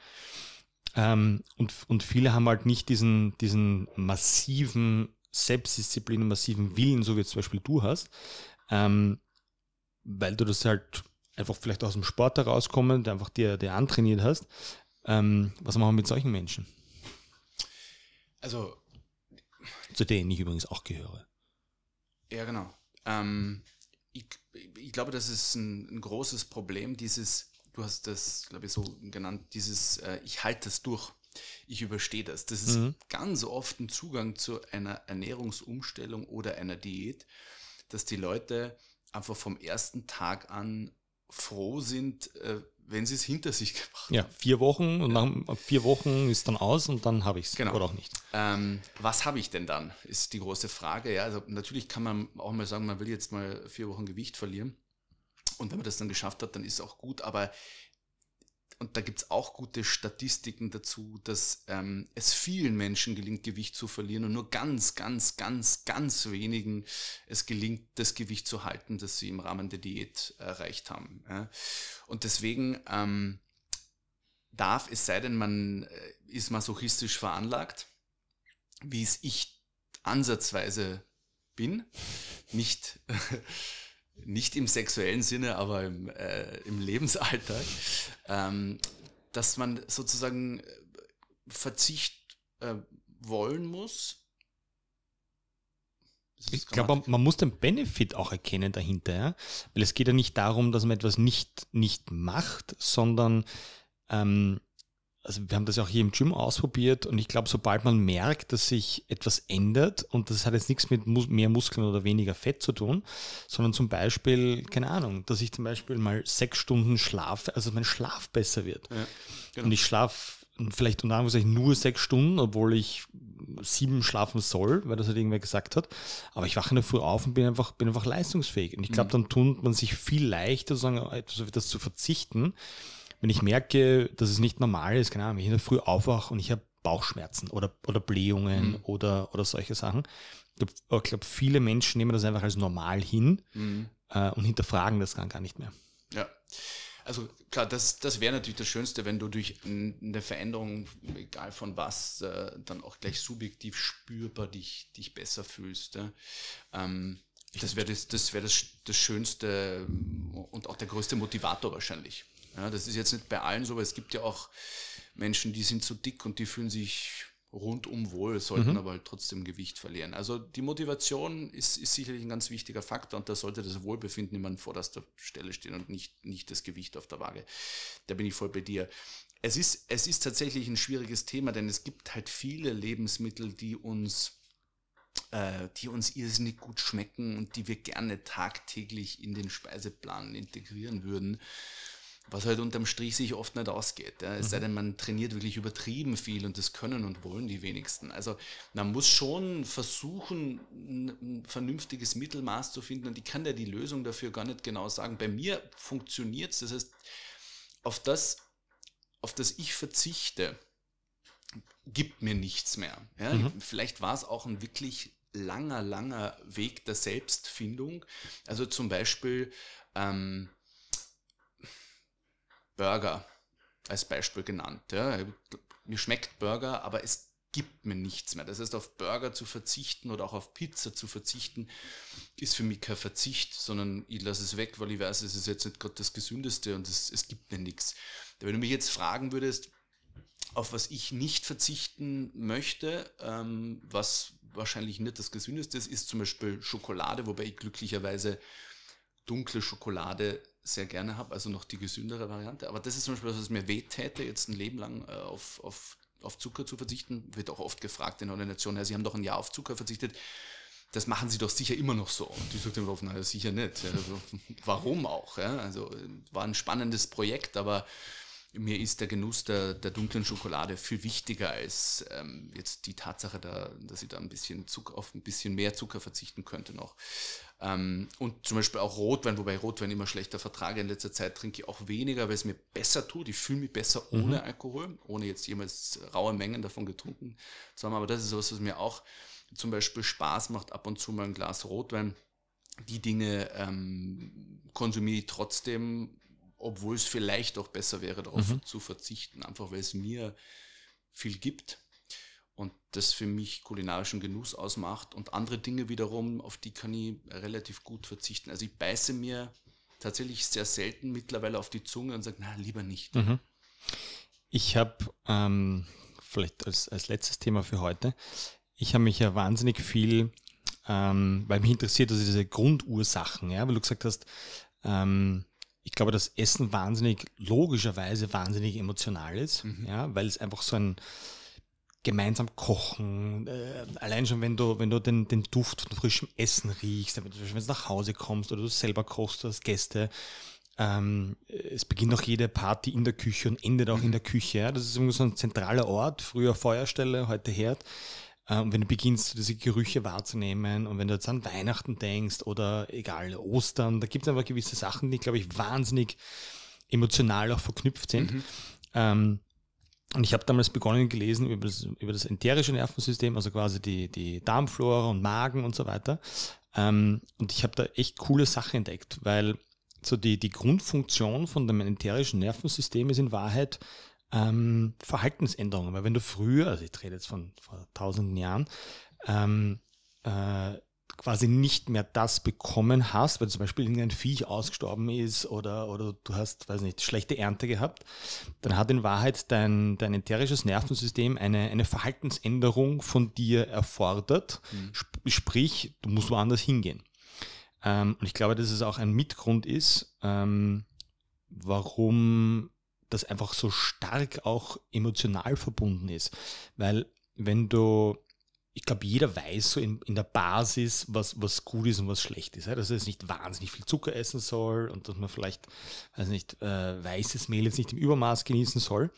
Ähm, und, und viele haben halt nicht diesen, diesen massiven Selbstdisziplin und massiven Willen, so wie zum Beispiel du hast, ähm, weil du das halt einfach vielleicht aus dem Sport herauskommend einfach dir, dir antrainiert hast. Ähm, was machen wir mit solchen Menschen? Also. Zu denen ich übrigens auch gehöre. Ja, genau. Ähm, ich, ich, glaube, das ist ein, ein, großes Problem, dieses, du hast das, glaube ich, so genannt, dieses äh, Ich halte das durch ich überstehe das. Das ist mhm. ganz oft ein Zugang zu einer Ernährungsumstellung oder einer Diät, dass die Leute einfach vom ersten Tag an froh sind, äh, wenn sie es hinter sich gebracht haben. Ja, vier Wochen und ja. nach vier Wochen ist dann aus und dann habe ich es genau. oder auch nicht. Ähm, was habe ich denn dann, ist die große Frage. Ja, also natürlich kann man auch mal sagen, man will jetzt mal vier Wochen Gewicht verlieren. Und wenn man das dann geschafft hat, dann ist es auch gut. Aber und da gibt es auch gute Statistiken dazu, dass ähm, es vielen Menschen gelingt, Gewicht zu verlieren und nur ganz, ganz, ganz, ganz wenigen es gelingt, das Gewicht zu halten, das sie im Rahmen der Diät erreicht haben. Ja. Und deswegen ähm, darf, es sei denn, man äh, ist masochistisch veranlagt, wie es ich ansatzweise bin, nicht nicht im sexuellen Sinne, aber im, äh, im Lebensalltag, ähm, dass man sozusagen äh, Verzicht äh, wollen muss. Ich glaube, man, muss den Benefit auch erkennen dahinter, ja? weil es geht ja nicht darum, dass man etwas nicht, nicht macht, sondern ähm, also wir haben das ja auch hier im Gym ausprobiert und ich glaube, sobald man merkt, dass sich etwas ändert und das hat jetzt nichts mit mehr Muskeln oder weniger Fett zu tun, sondern zum Beispiel, keine Ahnung, dass ich zum Beispiel mal sechs Stunden schlafe, also mein Schlaf besser wird. Ja, genau. Und ich schlafe vielleicht unter Anführungszeichen nur sechs Stunden, obwohl ich sieben schlafen soll, weil das halt irgendwer gesagt hat. Aber ich wache in der Früh auf und bin einfach, bin einfach leistungsfähig. Und ich glaube, mhm. dann tut man sich viel leichter, sozusagen, etwas auf das zu verzichten wenn ich merke, dass es nicht normal ist, keine Ahnung, wenn ich in der Früh aufwache und ich habe Bauchschmerzen oder, oder Blähungen mhm. oder, oder solche Sachen. Ich glaube, oh, viele Menschen nehmen das einfach als normal hin mhm. äh, und hinterfragen das dann gar nicht mehr. Ja. Also klar, das, das wäre natürlich das Schönste, wenn du durch eine Veränderung, egal von was, äh, dann auch gleich subjektiv spürbar dich, dich besser fühlst. Ja? Ähm, das wäre das, das, wär das, das Schönste ähm, und auch der größte Motivator wahrscheinlich. Ja, das ist jetzt nicht bei allen so, aber es gibt ja auch Menschen, die sind zu dick und die fühlen sich rundum wohl, sollten mhm. aber halt trotzdem Gewicht verlieren. Also die Motivation ist, ist sicherlich ein ganz wichtiger Faktor und da sollte das Wohlbefinden immer an vorderster Stelle stehen und nicht, nicht das Gewicht auf der Waage. Da bin ich voll bei dir. Es ist, es ist tatsächlich ein schwieriges Thema, denn es gibt halt viele Lebensmittel, die uns äh, die uns irrsinnig gut schmecken und die wir gerne tagtäglich in den Speiseplan integrieren würden was halt unterm Strich sich oft nicht ausgeht. Ja. Es mhm. sei denn, man trainiert wirklich übertrieben viel und das können und wollen die wenigsten. Also man muss schon versuchen, ein vernünftiges Mittelmaß zu finden und ich kann ja die Lösung dafür gar nicht genau sagen. Bei mir funktioniert es, das heißt, auf das, auf das ich verzichte, gibt mir nichts mehr. Ja. Mhm. Vielleicht war es auch ein wirklich langer, langer Weg der Selbstfindung. Also zum Beispiel, ähm, Burger als Beispiel genannt. Ja. Mir schmeckt Burger, aber es gibt mir nichts mehr. Das heißt, auf Burger zu verzichten oder auch auf Pizza zu verzichten, ist für mich kein Verzicht, sondern ich lasse es weg, weil ich weiß, es ist jetzt nicht gerade das Gesündeste und es, es gibt mir nichts. Wenn du mich jetzt fragen würdest, auf was ich nicht verzichten möchte, ähm, was wahrscheinlich nicht das Gesündeste ist, ist zum Beispiel Schokolade, wobei ich glücklicherweise dunkle Schokolade sehr gerne habe, also noch die gesündere Variante. Aber das ist zum Beispiel was mir weh täte, jetzt ein Leben lang äh, auf, auf, auf Zucker zu verzichten. Wird auch oft gefragt in Organisationen, ja, Sie haben doch ein Jahr auf Zucker verzichtet. Das machen Sie doch sicher immer noch so. Und ich sage dem Kopf, naja, sicher nicht. Also, warum auch? Ja? Also war ein spannendes Projekt, aber mir ist der Genuss der, der dunklen Schokolade viel wichtiger als ähm, jetzt die Tatsache, da, dass ich da ein bisschen Zucker, auf ein bisschen mehr Zucker verzichten könnte noch. Ähm, und zum Beispiel auch Rotwein, wobei Rotwein immer schlechter vertrage in letzter Zeit, trinke ich auch weniger, weil es mir besser tut. Ich fühle mich besser mhm. ohne Alkohol, ohne jetzt jemals raue Mengen davon getrunken zu haben. Aber das ist sowas, was mir auch zum Beispiel Spaß macht, ab und zu mal ein Glas Rotwein. Die Dinge ähm, konsumiere ich trotzdem, obwohl es vielleicht auch besser wäre, darauf mhm. zu verzichten, einfach weil es mir viel gibt und das für mich kulinarischen Genuss ausmacht. Und andere Dinge wiederum, auf die kann ich relativ gut verzichten. Also ich beiße mir tatsächlich sehr selten mittlerweile auf die Zunge und sage, na, lieber nicht. Mhm. Ich habe ähm, vielleicht als, als letztes Thema für heute, ich habe mich ja wahnsinnig viel, ähm, weil mich interessiert, also diese Grundursachen, ja, weil du gesagt hast, ähm, ich glaube, dass Essen wahnsinnig logischerweise wahnsinnig emotional ist, mhm. ja, weil es einfach so ein, gemeinsam kochen, äh, allein schon wenn du, wenn du den, den Duft von frischem Essen riechst, wenn du, wenn du nach Hause kommst oder du selber kochst als Gäste, ähm, es beginnt auch jede Party in der Küche und endet auch mhm. in der Küche. Ja? Das ist irgendwie so ein zentraler Ort, früher Feuerstelle, heute Herd. Äh, und wenn du beginnst, diese Gerüche wahrzunehmen und wenn du jetzt an Weihnachten denkst oder egal, Ostern, da gibt es einfach gewisse Sachen, die, glaube ich, wahnsinnig emotional auch verknüpft sind. Mhm. Ähm, und ich habe damals begonnen gelesen über das, über das enterische Nervensystem, also quasi die, die Darmflora und Magen und so weiter. Ähm, und ich habe da echt coole Sachen entdeckt, weil so die, die Grundfunktion von dem enterischen Nervensystem ist in Wahrheit ähm, Verhaltensänderungen. Weil wenn du früher, also ich rede jetzt von vor tausenden Jahren, ähm, äh, quasi nicht mehr das bekommen hast, weil zum Beispiel irgendein Viech ausgestorben ist oder, oder du hast, weiß nicht, schlechte Ernte gehabt, dann hat in Wahrheit dein, dein enterisches Nervensystem eine, eine Verhaltensänderung von dir erfordert. Mhm. Sp sprich, du musst woanders hingehen. Ähm, und ich glaube, dass es auch ein Mitgrund ist, ähm, warum das einfach so stark auch emotional verbunden ist. Weil wenn du ich glaube, jeder weiß so in, in, der Basis, was, was gut ist und was schlecht ist. Dass er jetzt nicht wahnsinnig viel Zucker essen soll und dass man vielleicht, also nicht, äh, weißes Mehl jetzt nicht im Übermaß genießen soll.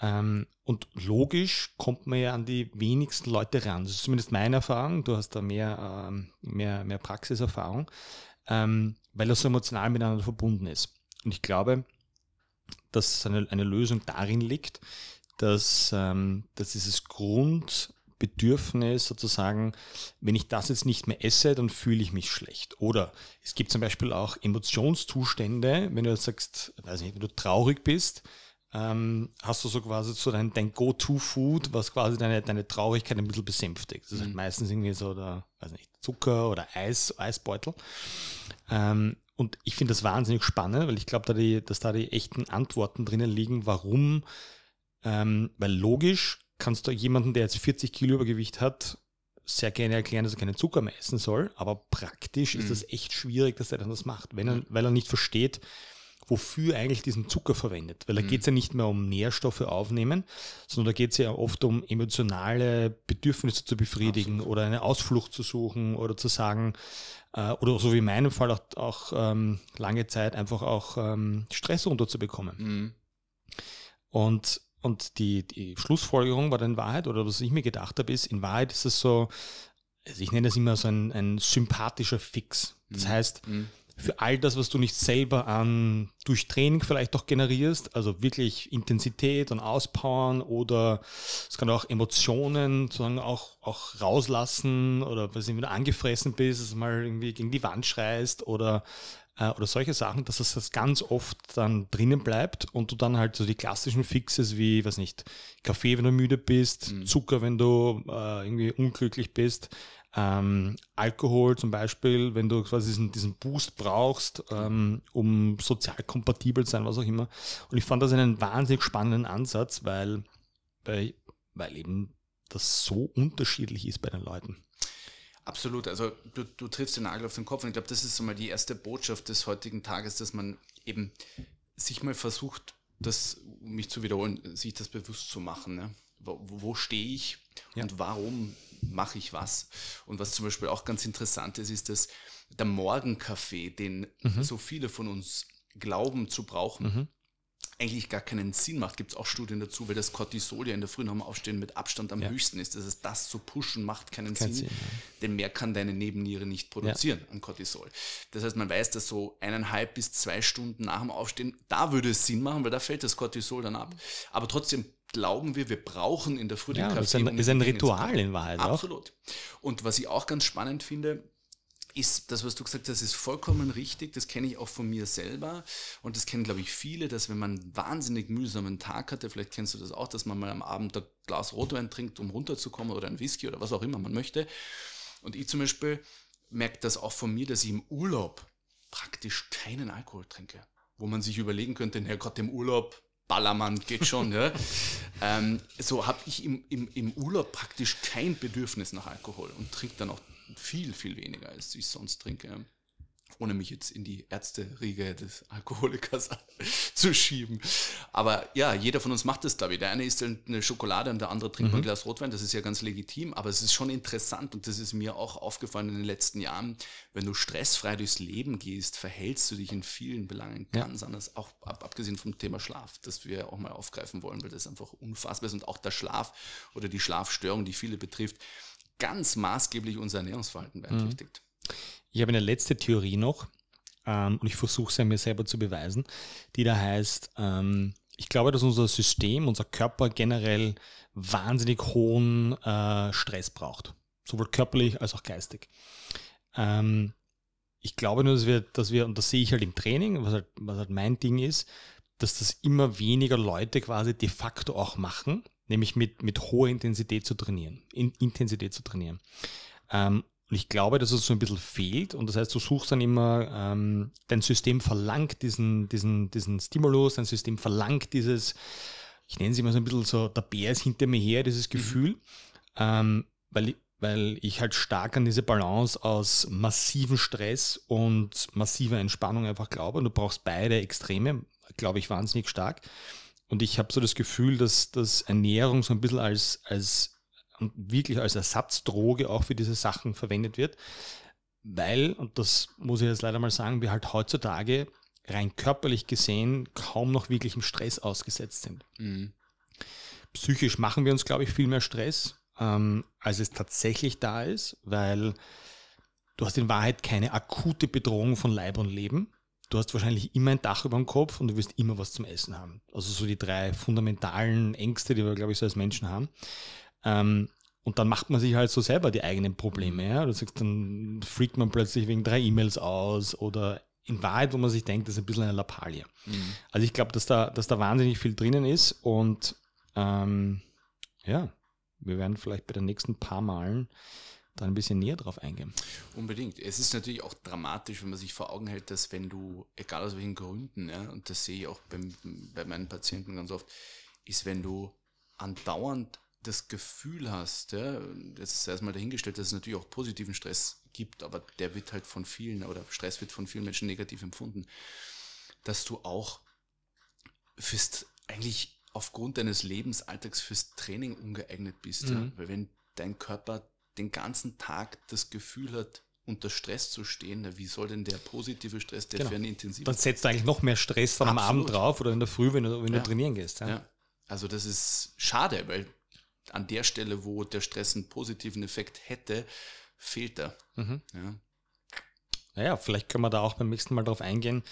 Ähm, und logisch kommt man ja an die wenigsten Leute ran. Das ist zumindest meine Erfahrung. Du hast da mehr, ähm, mehr, mehr Praxiserfahrung, ähm, weil das so emotional miteinander verbunden ist. Und ich glaube, dass eine, eine Lösung darin liegt, dass, ähm, dass dieses Grund, Bedürfnis sozusagen, wenn ich das jetzt nicht mehr esse, dann fühle ich mich schlecht. Oder es gibt zum Beispiel auch Emotionszustände, wenn du sagst, weiß nicht, wenn du traurig bist, ähm, hast du so quasi so dein, dein Go-To-Food, was quasi deine, deine Traurigkeit ein bisschen besänftigt. Das ist halt meistens irgendwie so der, weiß nicht, Zucker oder Eis, Eisbeutel. Ähm, und ich finde das wahnsinnig spannend, weil ich glaube, da dass da die echten Antworten drinnen liegen, warum, ähm, weil logisch kannst du jemanden, der jetzt 40 Kilo Übergewicht hat, sehr gerne erklären, dass er keinen Zucker mehr essen soll, aber praktisch mhm. ist es echt schwierig, dass er dann das macht, wenn er, weil er nicht versteht, wofür eigentlich diesen Zucker verwendet. Weil da mhm. geht es ja nicht mehr um Nährstoffe aufnehmen, sondern da geht es ja oft um emotionale Bedürfnisse zu befriedigen Absolut. oder eine Ausflucht zu suchen oder zu sagen, äh, oder so wie in meinem Fall auch, auch ähm, lange Zeit einfach auch ähm, Stress runterzubekommen. Mhm. Und und die, die Schlussfolgerung war dann Wahrheit, oder was ich mir gedacht habe, ist, in Wahrheit ist es so, also ich nenne das immer so ein, ein sympathischer Fix. Das mhm. heißt, mhm. für all das, was du nicht selber an durch Training vielleicht auch generierst, also wirklich Intensität und Auspowern oder es kann auch Emotionen sozusagen auch, auch rauslassen oder was wenn du angefressen bist, dass du mal irgendwie gegen die Wand schreist oder äh, oder solche Sachen, dass es das ganz oft dann drinnen bleibt und du dann halt so die klassischen Fixes wie, weiß nicht, Kaffee, wenn du müde bist, mhm. Zucker, wenn du äh, irgendwie unglücklich bist, ähm, Alkohol zum Beispiel, wenn du quasi diesen, diesen Boost brauchst, ähm, um sozial kompatibel zu sein, was auch immer. Und ich fand das einen wahnsinnig spannenden Ansatz, weil, weil, weil eben das so unterschiedlich ist bei den Leuten. Absolut, also du, du triffst den Nagel auf den Kopf und ich glaube, das ist so mal die erste Botschaft des heutigen Tages, dass man eben sich mal versucht, das, um mich zu wiederholen, sich das bewusst zu machen. Ne? Wo, wo stehe ich ja. und warum mache ich was? Und was zum Beispiel auch ganz interessant ist, ist, dass der Morgenkaffee, den mhm. so viele von uns glauben zu brauchen, mhm eigentlich gar keinen Sinn macht. Gibt es auch Studien dazu, weil das Cortisol ja in der frühen am Aufstehen mit Abstand am ja. höchsten ist. Das heißt, das zu pushen macht keinen Kein Sinn, Sinn ja. denn mehr kann deine Nebenniere nicht produzieren ja. an Cortisol. Das heißt, man weiß, dass so eineinhalb bis zwei Stunden nach dem Aufstehen, da würde es Sinn machen, weil da fällt das Cortisol dann ab. Aber trotzdem glauben wir, wir brauchen in der Früh den ja, Kaffee. Das ist ein, ist ein Ritual in Wahrheit. Absolut. Auch. Und was ich auch ganz spannend finde, ist das, was du gesagt hast, ist vollkommen richtig. Das kenne ich auch von mir selber. Und das kennen, glaube ich, viele, dass wenn man einen wahnsinnig mühsamen Tag hatte, vielleicht kennst du das auch, dass man mal am Abend ein Glas Rotwein trinkt, um runterzukommen oder ein Whisky oder was auch immer man möchte. Und ich zum Beispiel merke das auch von mir, dass ich im Urlaub praktisch keinen Alkohol trinke. Wo man sich überlegen könnte, na Gott, im Urlaub, Ballermann geht schon. ja. ähm, so habe ich im, im, im Urlaub praktisch kein Bedürfnis nach Alkohol und trinke dann auch viel, viel weniger, als ich sonst trinke. Ohne mich jetzt in die Ärzte-Riege des Alkoholikers zu schieben. Aber ja, jeder von uns macht das, glaube ich. Der eine isst eine Schokolade und der andere trinkt mhm. ein Glas Rotwein. Das ist ja ganz legitim. Aber es ist schon interessant und das ist mir auch aufgefallen in den letzten Jahren. Wenn du stressfrei durchs Leben gehst, verhältst du dich in vielen Belangen ja. ganz anders. Auch ab, abgesehen vom Thema Schlaf, das wir auch mal aufgreifen wollen, weil das einfach unfassbar ist. Und auch der Schlaf oder die Schlafstörung, die viele betrifft ganz maßgeblich unser Ernährungsverhalten beeinträchtigt. Ich habe eine letzte Theorie noch ähm, und ich versuche sie mir selber zu beweisen, die da heißt, ähm, ich glaube, dass unser System, unser Körper generell wahnsinnig hohen äh, Stress braucht, sowohl körperlich als auch geistig. Ähm, ich glaube nur, dass wir, dass wir, und das sehe ich halt im Training, was halt, was halt mein Ding ist, dass das immer weniger Leute quasi de facto auch machen, nämlich mit, mit hoher Intensität zu trainieren, in, Intensität zu trainieren. Ähm, und ich glaube, dass es so ein bisschen fehlt. Und das heißt, du suchst dann immer, ähm, dein System verlangt diesen, diesen, diesen Stimulus, dein System verlangt dieses, ich nenne es immer so ein bisschen so, der Bär ist hinter mir her, dieses mhm. Gefühl, mhm. ähm, weil, weil ich halt stark an diese Balance aus massivem Stress und massiver Entspannung einfach glaube. Und du brauchst beide Extreme, glaube ich, wahnsinnig stark. Und ich habe so das Gefühl, dass, dass Ernährung so ein bisschen als, als wirklich als Ersatzdroge auch für diese Sachen verwendet wird. Weil, und das muss ich jetzt leider mal sagen, wir halt heutzutage rein körperlich gesehen kaum noch wirklich im Stress ausgesetzt sind. Mhm. Psychisch machen wir uns, glaube ich, viel mehr Stress, ähm, als es tatsächlich da ist, weil du hast in Wahrheit keine akute Bedrohung von Leib und Leben du hast wahrscheinlich immer ein Dach über dem Kopf und du wirst immer was zum Essen haben. Also so die drei fundamentalen Ängste, die wir, glaube ich, so als Menschen haben. Ähm, und dann macht man sich halt so selber die eigenen Probleme. Ja? Du sagst, dann freakt man plötzlich wegen drei E-Mails aus oder in Wahrheit, wo man sich denkt, das ist ein bisschen eine Lappalie. Mhm. Also ich glaube, dass da, dass da wahnsinnig viel drinnen ist und ähm, ja, wir werden vielleicht bei den nächsten paar Malen da ein bisschen näher drauf eingehen. Unbedingt. Es ist natürlich auch dramatisch, wenn man sich vor Augen hält, dass wenn du, egal aus welchen Gründen, ja, und das sehe ich auch beim, bei meinen Patienten ganz oft, ist, wenn du andauernd das Gefühl hast, ja, das ist erstmal dahingestellt, dass es natürlich auch positiven Stress gibt, aber der wird halt von vielen, oder Stress wird von vielen Menschen negativ empfunden, dass du auch fürst eigentlich aufgrund deines Lebensalltags fürs Training ungeeignet bist. Mhm. Ja? Weil wenn dein Körper den ganzen Tag das Gefühl hat, unter Stress zu stehen, wie soll denn der positive Stress, der genau. für einen intensiven... Dann setzt du eigentlich noch mehr Stress dann am Abend drauf oder in der Früh, wenn du, wenn ja. du trainieren gehst. Ja. ja. Also das ist schade, weil an der Stelle, wo der Stress einen positiven Effekt hätte, fehlt er. Mhm. Ja. Naja, vielleicht können wir da auch beim nächsten Mal drauf eingehen,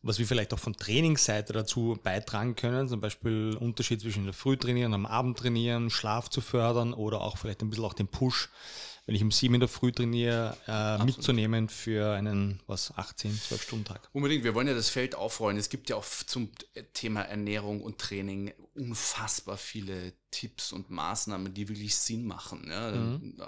was wir vielleicht auch von Trainingsseite dazu beitragen können, zum Beispiel Unterschied zwischen der Früh trainieren, am Abend trainieren, Schlaf zu fördern oder auch vielleicht ein bisschen auch den Push, wenn ich um sieben in der Früh trainiere, äh, mitzunehmen für einen, was, 18, 12-Stunden-Tag. Unbedingt, wir wollen ja das Feld aufrollen. Es gibt ja auch zum Thema Ernährung und Training unfassbar viele Tipps und Maßnahmen, die wirklich Sinn machen. Ja? Mhm.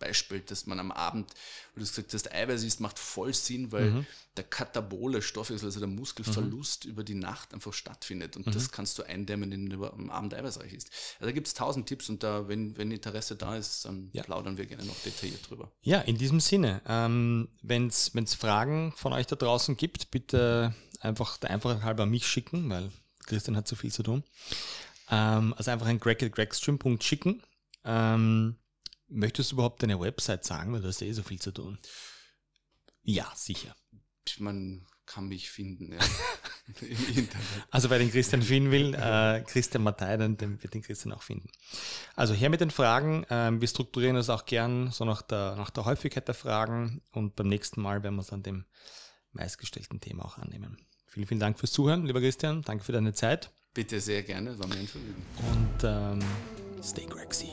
Beispiel, dass man am Abend, wo du gesagt hast, Eiweiß isst, macht voll Sinn, weil mhm. der katabole Stoffwechsel, also der Muskelverlust mhm. über die Nacht einfach stattfindet. Und mhm. das kannst du eindämmen, wenn du am Abend eiweißreich isst. Also da gibt es tausend Tipps und da, wenn, wenn Interesse da ist, dann ja. plaudern wir gerne noch detailliert drüber. Ja, in diesem Sinne, ähm, wenn es Fragen von euch da draußen gibt, bitte einfach der Einfachheit halber mich schicken, weil Christian hat zu so viel zu tun. Ähm, also einfach an greg.gregstream.schicken. Ähm, Möchtest du überhaupt deine Website sagen, weil du hast eh so viel zu tun? Ja, sicher. Man kann mich finden, ja. Im Internet. Also wer den Christian finden will, äh, Christian Mattei, dann, dann, wird den Christian auch finden. Also her mit den Fragen. Ähm, wir strukturieren das auch gern so nach der, nach der Häufigkeit der Fragen und beim nächsten Mal werden wir uns an dem meistgestellten Thema auch annehmen. Vielen, vielen Dank fürs Zuhören, lieber Christian. Danke für deine Zeit. Bitte sehr gerne, war mir ein Vergnügen. Und ähm, stay crazy.